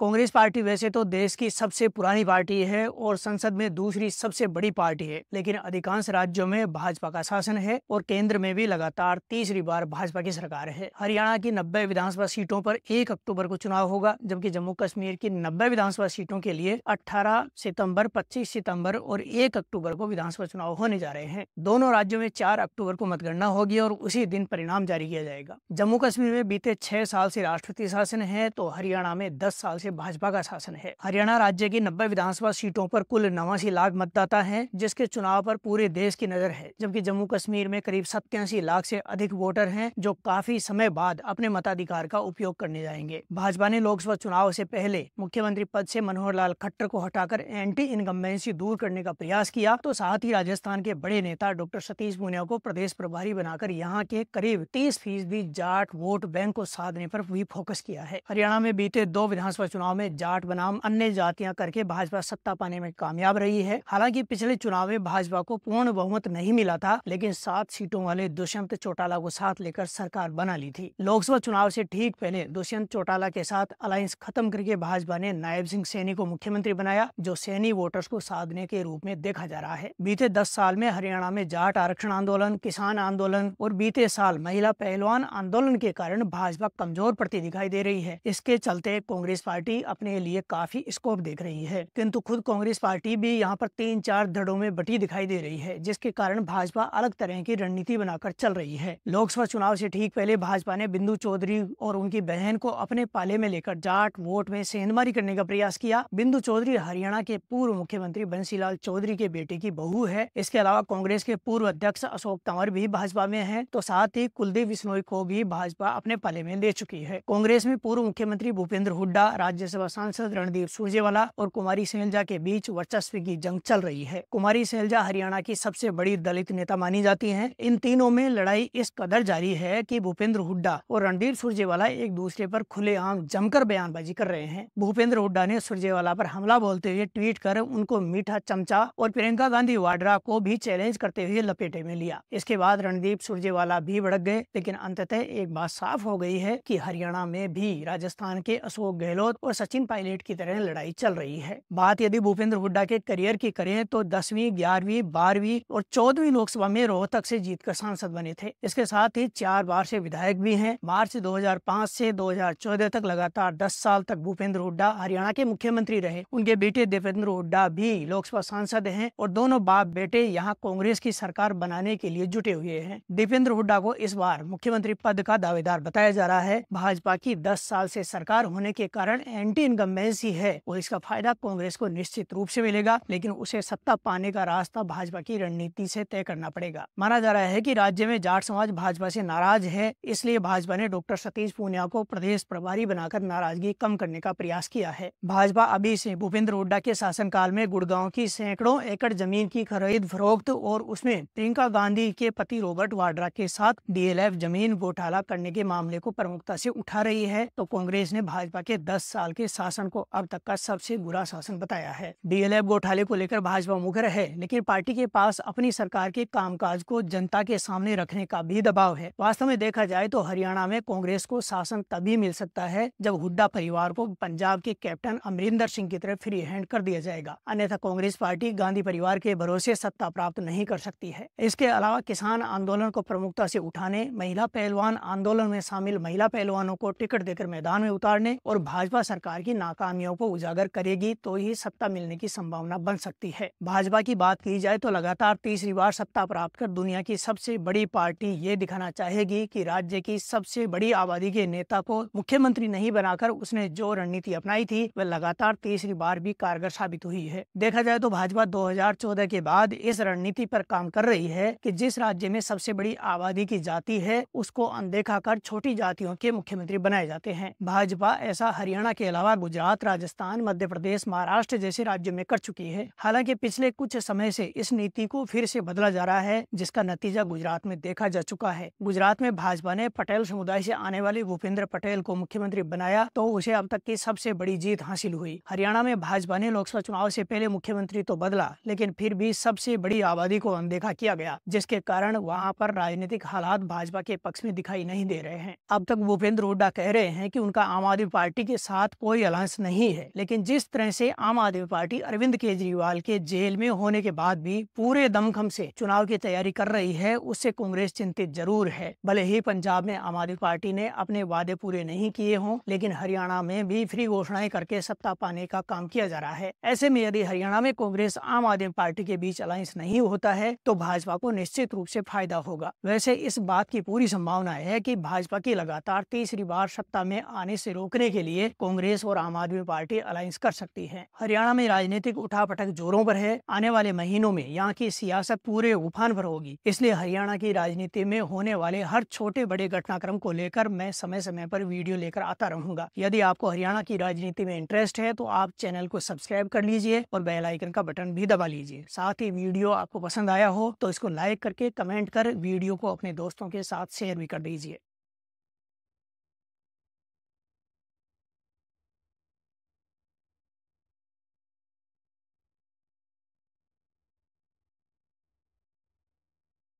Congress party वैसे तो देश की सबसे पुरानी पार्टी है और संसद में दूसरी सबसे बड़ी पार्टी है लेकिन अधिकांश राज्यों में भाजपा का शासन है और केंद्र में भी लगातार तीसरी बार भाजपा की सरकार है हरियाणा की नब्बे विधानसभा सीटों पर एक अक्टूबर को चुनाव होगा जबकि जम्मू कश्मीर की नब्बे विधानसभा सीटों के लिए अठारह सितम्बर पच्चीस सितम्बर और एक अक्टूबर को विधानसभा चुनाव होने जा रहे हैं दोनों राज्यों में चार अक्टूबर को मतगणना होगी और उसी दिन परिणाम जारी किया जाएगा जम्मू कश्मीर में बीते छह साल से राष्ट्रपति शासन है तो हरियाणा में दस साल से से भाजपा का शासन है हरियाणा राज्य की नब्बे विधानसभा सीटों पर कुल नवासी लाख मतदाता हैं जिसके चुनाव पर पूरे देश की नजर है जबकि जम्मू कश्मीर में करीब सत्यासी लाख से अधिक वोटर हैं जो काफी समय बाद अपने मताधिकार का उपयोग करने जाएंगे भाजपा ने लोकसभा चुनाव से पहले मुख्यमंत्री पद से मनोहर लाल खट्टर को हटाकर एंटी इनकम्बेंसी दूर करने का प्रयास किया तो साथ ही राजस्थान के बड़े नेता डॉक्टर सतीश पूनिया को प्रदेश प्रभारी बनाकर यहाँ के करीब तीस फीसदी जाट वोट बैंक को साधने पर भी फोकस किया है हरियाणा में बीते दो विधानसभा चुनाव में जाट बनाम अन्य जातियां करके भाजपा सत्ता पाने में कामयाब रही है हालांकि पिछले चुनाव में भाजपा को पूर्ण बहुमत नहीं मिला था लेकिन सात सीटों वाले दुष्यंत चौटाला को साथ लेकर सरकार बना ली थी लोकसभा चुनाव से ठीक पहले दुष्यंत चौटाला के साथ अलायंस खत्म करके भाजपा ने नायब सिंह सैनी को मुख्यमंत्री बनाया जो सैनी वोटर्स को साधने के रूप में देखा जा रहा है बीते दस साल में हरियाणा में जाट आरक्षण आंदोलन किसान आंदोलन और बीते साल महिला पहलवान आंदोलन के कारण भाजपा कमजोर पड़ती दिखाई दे रही है इसके चलते कांग्रेस पार्टी पार्टी अपने लिए काफी स्कोप देख रही है किंतु खुद कांग्रेस पार्टी भी यहाँ पर तीन चार धड़ों में बटी दिखाई दे रही है जिसके कारण भाजपा अलग तरह की रणनीति बनाकर चल रही है लोकसभा चुनाव से ठीक पहले भाजपा ने बिंदु चौधरी और उनकी बहन को अपने पाले में लेकर जाट वोट में सेंधमारी करने का प्रयास किया बिंदु चौधरी हरियाणा के पूर्व मुख्यमंत्री बंसीलाल चौधरी के बेटे की बहू है इसके अलावा कांग्रेस के पूर्व अध्यक्ष अशोक तंवर भी भाजपा में है तो साथ ही कुलदीप बिश्नोई को भी भाजपा अपने पाले में ले चुकी है कांग्रेस में पूर्व मुख्यमंत्री भूपेंद्र हुड्डा राज्य राज्यसभा सांसद रणदीप सुरजेवाला और कुमारी सहेलजा के बीच वर्चस्व की जंग चल रही है कुमारी सहेलजा हरियाणा की सबसे बड़ी दलित नेता मानी जाती है इन तीनों में लड़ाई इस कदर जारी है की भूपेंद्र हुड्डा और रणदीप सुरजेवाला एक दूसरे पर खुलेआम जमकर बयानबाजी कर रहे हैं भूपेंद्र हुड्डा ने सुरजेवाला पर हमला बोलते हुए ट्वीट कर उनको मीठा चमचा और प्रियंका गांधी वाड्रा को भी चैलेंज करते हुए लपेटे में लिया इसके बाद रणदीप सुरजेवाला भी भड़क गए लेकिन अंततः एक बात साफ हो गई है कि हरियाणा में भी राजस्थान के अशोक गहलोत और और सचिन पायलट की तरह लड़ाई चल रही है बात यदि भूपेंद्र हुड्डा के करियर की करें तो दसवीं ग्यारहवीं बारहवीं और चौदहवीं लोकसभा में रोहतक से जीतकर सांसद बने थे इसके साथ ही चार बार से विधायक भी हैं मार्च 2005 से 2014 तक लगातार 10 साल तक भूपेंद्र हुड्डा हरियाणा के मुख्यमंत्री रहे उनके बेटे देवेंद्र हुड्डा भी लोकसभा सांसद हैं और दोनों बाप बेटे यहाँ कांग्रेस की सरकार बनाने के लिए जुटे हुए हैं दीपेंद्र हुड्डा को इस बार मुख्यमंत्री पद का दावेदार बताया जा रहा है भाजपा की दस साल ऐसी सरकार होने के कारण एंटी इनकम्बेंसी है वो इसका फायदा कांग्रेस को निश्चित रूप से मिलेगा लेकिन उसे सत्ता पाने का रास्ता भाजपा की रणनीति से तय करना पड़ेगा माना जा रहा है की राज्य में जाट समाज भाजपा से नाराज है इसलिए भाजपा ने डॉक्टर सतीश पूनिया को प्रदेश प्रभारी बनाकर नाराजगी कम करने का प्रयास किया है भाजपा अभी से भूपेंद्र हुड्डा के शासन काल में गुड़गांव की सैकड़ों एकड़ जमीन की खरीद फरोख्त और उसमें प्रियंका गांधी के पति रॉबर्ट वाड्रा के साथ डीएलएफ जमीन घोटाला करने के मामले को प्रमुखता से उठा रही है तो कांग्रेस ने भाजपा के दस साल के शासन को अब तक का सबसे बुरा शासन बताया है डीएलएफ घोटाले को लेकर भाजपा मुखर है लेकिन पार्टी के पास अपनी सरकार के कामकाज को जनता के सामने रखने का भी दबाव है वास्तव में देखा जाए तो हरियाणा में कांग्रेस को शासन तभी मिल सकता है जब हुड्डा परिवार को पंजाब के कैप्टन अमरिंदर सिंह की तरफ फ्री हैंड कर दिया जाएगा अन्यथा कांग्रेस पार्टी गांधी परिवार के भरोसे सत्ता प्राप्त नहीं कर सकती है इसके अलावा किसान आंदोलन को प्रमुखता से उठाने महिला पहलवान आंदोलन में शामिल महिला पहलवानों को टिकट देकर मैदान में उतारने और भाजपा सरकार की नाकामियों को उजागर करेगी तो ही सत्ता मिलने की संभावना बन सकती है भाजपा की बात की जाए तो लगातार तीसरी बार सत्ता प्राप्त कर दुनिया की सबसे बड़ी पार्टी ये दिखाना चाहेगी कि राज्य की सबसे बड़ी आबादी के नेता को मुख्यमंत्री नहीं बनाकर उसने जो रणनीति अपनाई थी वह लगातार तीसरी बार भी कारगर साबित हुई है देखा जाए तो भाजपा दो के बाद इस रणनीति पर काम कर रही है कि जिस राज्य में सबसे बड़ी आबादी की जाति है उसको अनदेखा कर छोटी जातियों के मुख्यमंत्री बनाए जाते हैं भाजपा ऐसा हरियाणा के अलावा गुजरात राजस्थान मध्य प्रदेश महाराष्ट्र जैसे राज्यों में कर चुकी है हालांकि पिछले कुछ समय से इस नीति को फिर से बदला जा रहा है जिसका नतीजा गुजरात में देखा जा चुका है गुजरात में भाजपा ने पटेल समुदाय से आने वाले भूपेंद्र पटेल को मुख्यमंत्री बनाया तो उसे अब तक की सबसे बड़ी जीत हासिल हुई हरियाणा में भाजपा ने लोकसभा चुनाव ऐसी पहले मुख्यमंत्री तो बदला लेकिन फिर भी सबसे बड़ी आबादी को अनदेखा किया गया जिसके कारण वहाँ पर राजनीतिक हालात भाजपा के पक्ष में दिखाई नहीं दे रहे हैं अब तक भूपेंद्र हुड्डा कह रहे हैं की उनका आम आदमी पार्टी के साथ साथ कोई अलायंस नहीं है लेकिन जिस तरह से आम आदमी पार्टी अरविंद केजरीवाल के जेल में होने के बाद भी पूरे दमखम से चुनाव की तैयारी कर रही है उससे कांग्रेस चिंतित जरूर है भले ही पंजाब में आम आदमी पार्टी ने अपने वादे पूरे नहीं किए हों लेकिन हरियाणा में भी फ्री घोषणाएं करके सत्ता पाने का काम किया जा रहा है ऐसे में यदि हरियाणा में कांग्रेस आम आदमी पार्टी के बीच अलायंस नहीं होता है तो भाजपा को निश्चित रूप से फायदा होगा वैसे इस बात की पूरी संभावना है कि भाजपा की लगातार तीसरी बार सत्ता में आने से रोकने के लिए कांग्रेस कांग्रेस और आम आदमी पार्टी अलायंस कर सकती है हरियाणा में राजनीतिक उठापटक जोरों पर है आने वाले महीनों में यहाँ की सियासत पूरे उफान पर होगी इसलिए हरियाणा की राजनीति में होने वाले हर छोटे बड़े घटनाक्रम को लेकर मैं समय समय पर वीडियो लेकर आता रहूंगा यदि आपको हरियाणा की राजनीति में इंटरेस्ट है तो आप चैनल को सब्सक्राइब कर लीजिए और बेलाइकन का बटन भी दबा लीजिए साथ ही वीडियो आपको पसंद आया हो तो इसको लाइक करके कमेंट कर वीडियो को अपने दोस्तों के साथ शेयर भी कर दीजिए